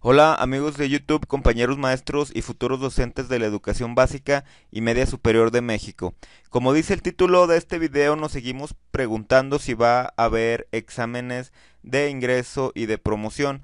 Hola amigos de YouTube, compañeros maestros y futuros docentes de la educación básica y media superior de México. Como dice el título de este video, nos seguimos preguntando si va a haber exámenes de ingreso y de promoción.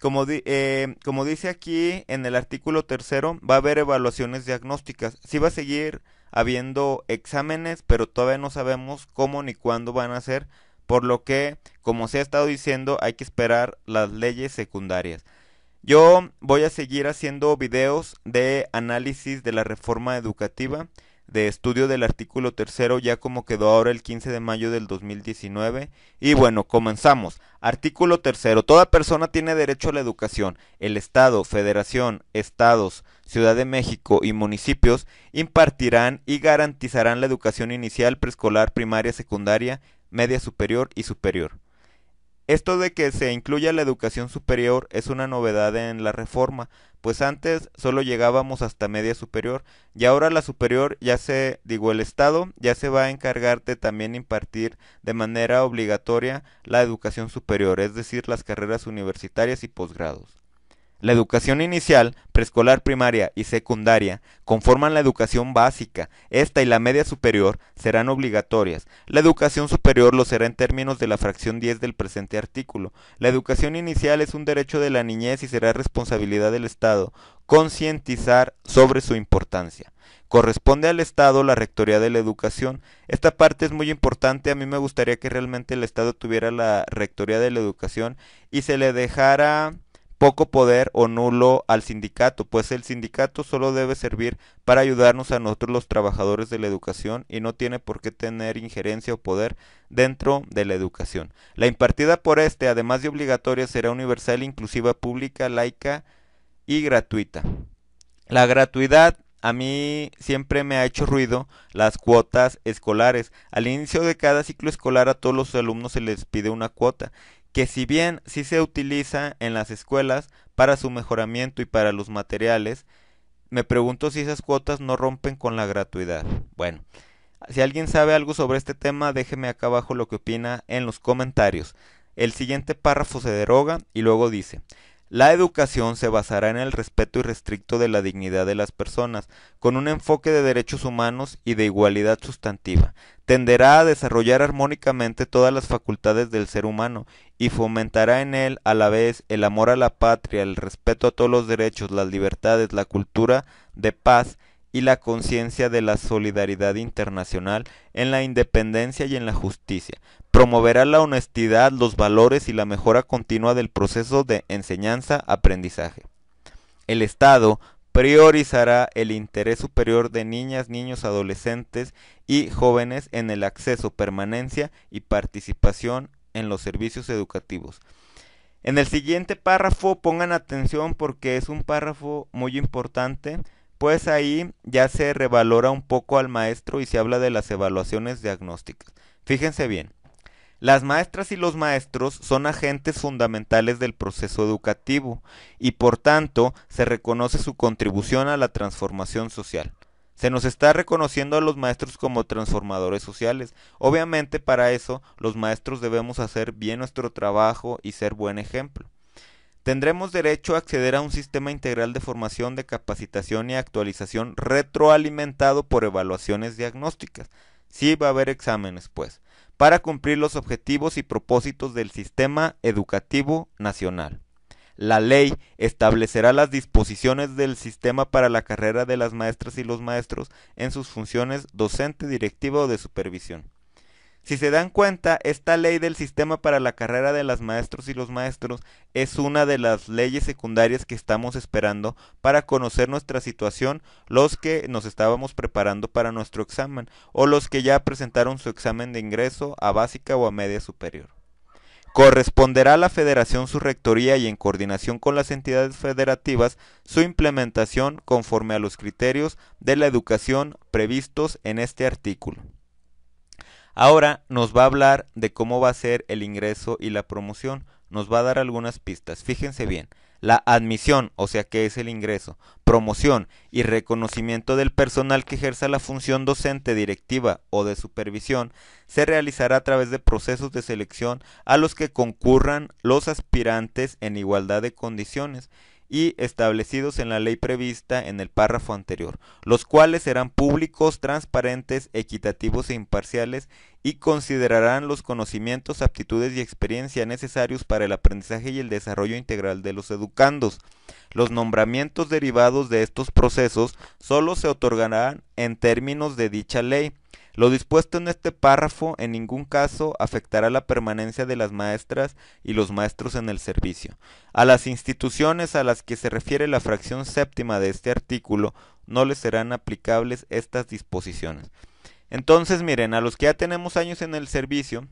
Como, eh, dice aquí en el artículo tercero, va a haber evaluaciones diagnósticas. Si va a seguir habiendo exámenes, pero todavía no sabemos cómo ni cuándo van a ser, por lo que, como se ha estado diciendo, hay que esperar las leyes secundarias. Yo voy a seguir haciendo videos de análisis de la reforma educativa, de estudio del artículo tercero, ya como quedó ahora el 15 de mayo del 2019. Y bueno, comenzamos. Artículo tercero. Toda persona tiene derecho a la educación. El Estado, Federación, Estados, Ciudad de México y municipios impartirán y garantizarán la educación inicial, preescolar, primaria, secundaria, media superior y superior. Esto de que se incluya la educación superior es una novedad en la reforma, pues antes solo llegábamos hasta media superior y ahora la superior ya se, digo, el Estado ya se va a encargar de también impartir de manera obligatoria la educación superior, es decir, las carreras universitarias y posgrados. La educación inicial, preescolar primaria y secundaria conforman la educación básica. Esta y la media superior serán obligatorias. La educación superior lo será en términos de la fracción 10 del presente artículo. La educación inicial es un derecho de la niñez y será responsabilidad del Estado concientizar sobre su importancia. Corresponde al Estado la Rectoría de la Educación. Esta parte es muy importante. A mí me gustaría que realmente el Estado tuviera la Rectoría de la Educación y se le dejara poco poder o nulo al sindicato, pues el sindicato solo debe servir para ayudarnos a nosotros los trabajadores de la educación y no tiene por qué tener injerencia o poder dentro de la educación. La impartida por este, además de obligatoria, será universal, inclusiva, pública, laica y gratuita. La gratuidad a mí siempre me ha hecho ruido las cuotas escolares. Al inicio de cada ciclo escolar a todos los alumnos se les pide una cuota que si bien sí se utiliza en las escuelas para su mejoramiento y para los materiales, me pregunto si esas cuotas no rompen con la gratuidad. Bueno, si alguien sabe algo sobre este tema, déjeme acá abajo lo que opina en los comentarios. El siguiente párrafo se deroga y luego dice, la educación se basará en el respeto irrestricto de la dignidad de las personas, con un enfoque de derechos humanos y de igualdad sustantiva. Tenderá a desarrollar armónicamente todas las facultades del ser humano y fomentará en él a la vez el amor a la patria, el respeto a todos los derechos, las libertades, la cultura de paz y la conciencia de la solidaridad internacional en la independencia y en la justicia, Promoverá la honestidad, los valores y la mejora continua del proceso de enseñanza-aprendizaje. El Estado priorizará el interés superior de niñas, niños, adolescentes y jóvenes en el acceso, permanencia y participación en los servicios educativos. En el siguiente párrafo pongan atención porque es un párrafo muy importante, pues ahí ya se revalora un poco al maestro y se habla de las evaluaciones diagnósticas. Fíjense bien. Las maestras y los maestros son agentes fundamentales del proceso educativo y por tanto se reconoce su contribución a la transformación social. Se nos está reconociendo a los maestros como transformadores sociales. Obviamente para eso los maestros debemos hacer bien nuestro trabajo y ser buen ejemplo. Tendremos derecho a acceder a un sistema integral de formación, de capacitación y actualización retroalimentado por evaluaciones diagnósticas. Sí va a haber exámenes, pues para cumplir los objetivos y propósitos del sistema educativo nacional. La ley establecerá las disposiciones del sistema para la carrera de las maestras y los maestros en sus funciones docente, directiva o de supervisión. Si se dan cuenta, esta ley del sistema para la carrera de las maestros y los maestros es una de las leyes secundarias que estamos esperando para conocer nuestra situación, los que nos estábamos preparando para nuestro examen o los que ya presentaron su examen de ingreso a básica o a media superior. Corresponderá a la Federación su rectoría y en coordinación con las entidades federativas su implementación conforme a los criterios de la educación previstos en este artículo. Ahora nos va a hablar de cómo va a ser el ingreso y la promoción. Nos va a dar algunas pistas. Fíjense bien. La admisión, o sea que es el ingreso, promoción y reconocimiento del personal que ejerza la función docente, directiva o de supervisión, se realizará a través de procesos de selección a los que concurran los aspirantes en igualdad de condiciones y establecidos en la ley prevista en el párrafo anterior, los cuales serán públicos, transparentes, equitativos e imparciales y considerarán los conocimientos, aptitudes y experiencia necesarios para el aprendizaje y el desarrollo integral de los educandos. Los nombramientos derivados de estos procesos solo se otorgarán en términos de dicha ley lo dispuesto en este párrafo en ningún caso afectará la permanencia de las maestras y los maestros en el servicio. A las instituciones a las que se refiere la fracción séptima de este artículo no les serán aplicables estas disposiciones. Entonces, miren, a los que ya tenemos años en el servicio,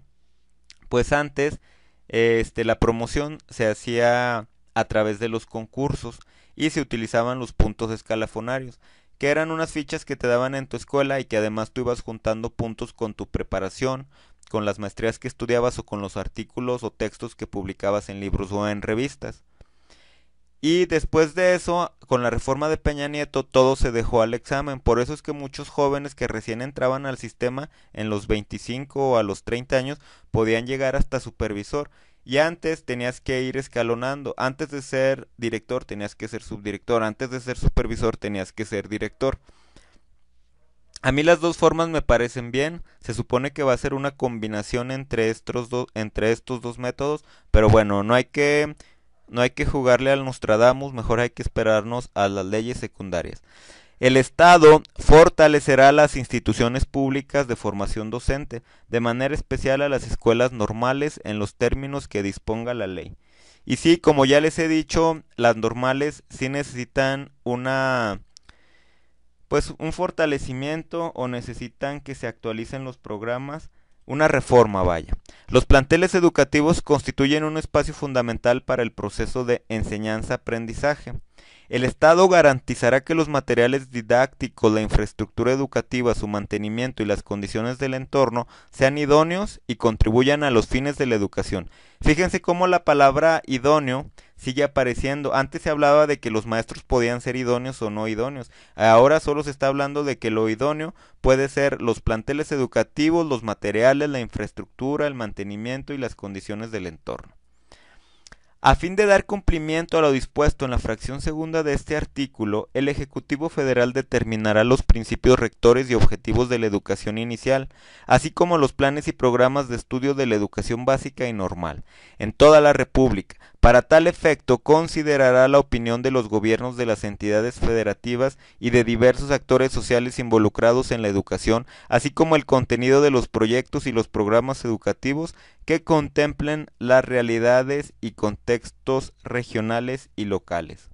pues antes este, la promoción se hacía a través de los concursos y se utilizaban los puntos escalafonarios que eran unas fichas que te daban en tu escuela y que además tú ibas juntando puntos con tu preparación, con las maestrías que estudiabas o con los artículos o textos que publicabas en libros o en revistas. Y después de eso, con la reforma de Peña Nieto, todo se dejó al examen. Por eso es que muchos jóvenes que recién entraban al sistema en los 25 o a los 30 años podían llegar hasta supervisor. Y antes tenías que ir escalonando. Antes de ser director tenías que ser subdirector. Antes de ser supervisor tenías que ser director. A mí las dos formas me parecen bien. Se supone que va a ser una combinación entre estos, dos entre estos dos métodos. Pero bueno, no hay que. No hay que jugarle al Nostradamus, mejor hay que esperarnos a las leyes secundarias. El Estado fortalecerá las instituciones públicas de formación docente, de manera especial a las escuelas normales en los términos que disponga la ley. Y sí, como ya les he dicho, las normales sí necesitan una pues un fortalecimiento o necesitan que se actualicen los programas, una reforma vaya. Los planteles educativos constituyen un espacio fundamental para el proceso de enseñanza-aprendizaje el Estado garantizará que los materiales didácticos, la infraestructura educativa, su mantenimiento y las condiciones del entorno sean idóneos y contribuyan a los fines de la educación. Fíjense cómo la palabra idóneo sigue apareciendo. Antes se hablaba de que los maestros podían ser idóneos o no idóneos. Ahora solo se está hablando de que lo idóneo puede ser los planteles educativos, los materiales, la infraestructura, el mantenimiento y las condiciones del entorno. A fin de dar cumplimiento a lo dispuesto en la fracción segunda de este artículo, el Ejecutivo Federal determinará los principios rectores y objetivos de la educación inicial, así como los planes y programas de estudio de la educación básica y normal, en toda la República, para tal efecto, considerará la opinión de los gobiernos de las entidades federativas y de diversos actores sociales involucrados en la educación, así como el contenido de los proyectos y los programas educativos que contemplen las realidades y contextos regionales y locales.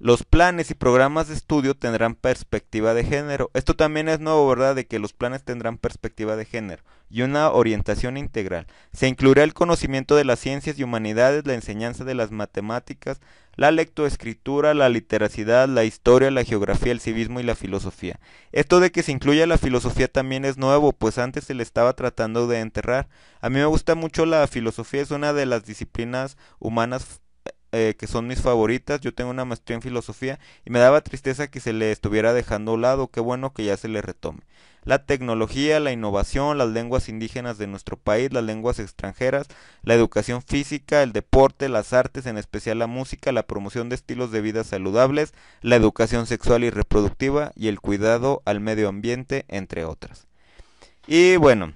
Los planes y programas de estudio tendrán perspectiva de género. Esto también es nuevo, ¿verdad? De que los planes tendrán perspectiva de género y una orientación integral. Se incluirá el conocimiento de las ciencias y humanidades, la enseñanza de las matemáticas, la lectoescritura, la literacidad, la historia, la geografía, el civismo y la filosofía. Esto de que se incluya la filosofía también es nuevo, pues antes se le estaba tratando de enterrar. A mí me gusta mucho la filosofía, es una de las disciplinas humanas eh, que son mis favoritas. Yo tengo una maestría en filosofía y me daba tristeza que se le estuviera dejando a un lado. Qué bueno que ya se le retome. La tecnología, la innovación, las lenguas indígenas de nuestro país, las lenguas extranjeras, la educación física, el deporte, las artes, en especial la música, la promoción de estilos de vida saludables, la educación sexual y reproductiva y el cuidado al medio ambiente, entre otras. Y bueno,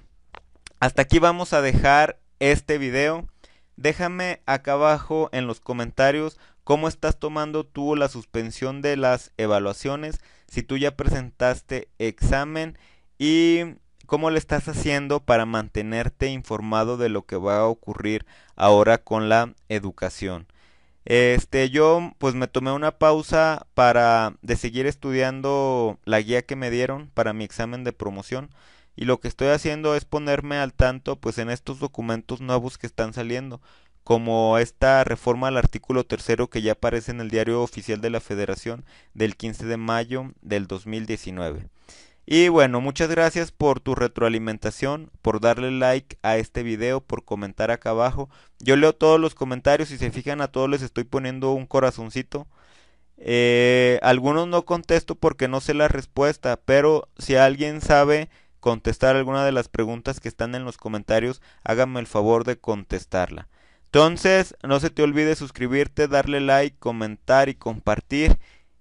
hasta aquí vamos a dejar este video. Déjame acá abajo en los comentarios cómo estás tomando tú la suspensión de las evaluaciones, si tú ya presentaste examen y cómo le estás haciendo para mantenerte informado de lo que va a ocurrir ahora con la educación. Este, yo pues me tomé una pausa para de seguir estudiando la guía que me dieron para mi examen de promoción y lo que estoy haciendo es ponerme al tanto pues en estos documentos nuevos que están saliendo como esta reforma al artículo tercero que ya aparece en el diario oficial de la Federación del 15 de mayo del 2019. Y bueno, muchas gracias por tu retroalimentación, por darle like a este video, por comentar acá abajo. Yo leo todos los comentarios, si se fijan a todos les estoy poniendo un corazoncito. Eh, algunos no contesto porque no sé la respuesta, pero si alguien sabe contestar alguna de las preguntas que están en los comentarios, hágame el favor de contestarla. Entonces, no se te olvide suscribirte, darle like, comentar y compartir.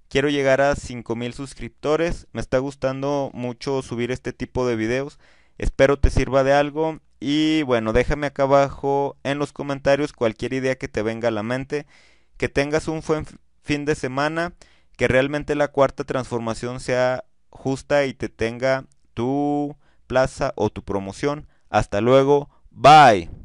Quiero llegar a 5000 suscriptores. Me está gustando mucho subir este tipo de videos. Espero te sirva de algo. Y bueno, déjame acá abajo en los comentarios cualquier idea que te venga a la mente. Que tengas un buen fin de semana. Que realmente la cuarta transformación sea justa y te tenga tu plaza o tu promoción. Hasta luego. Bye.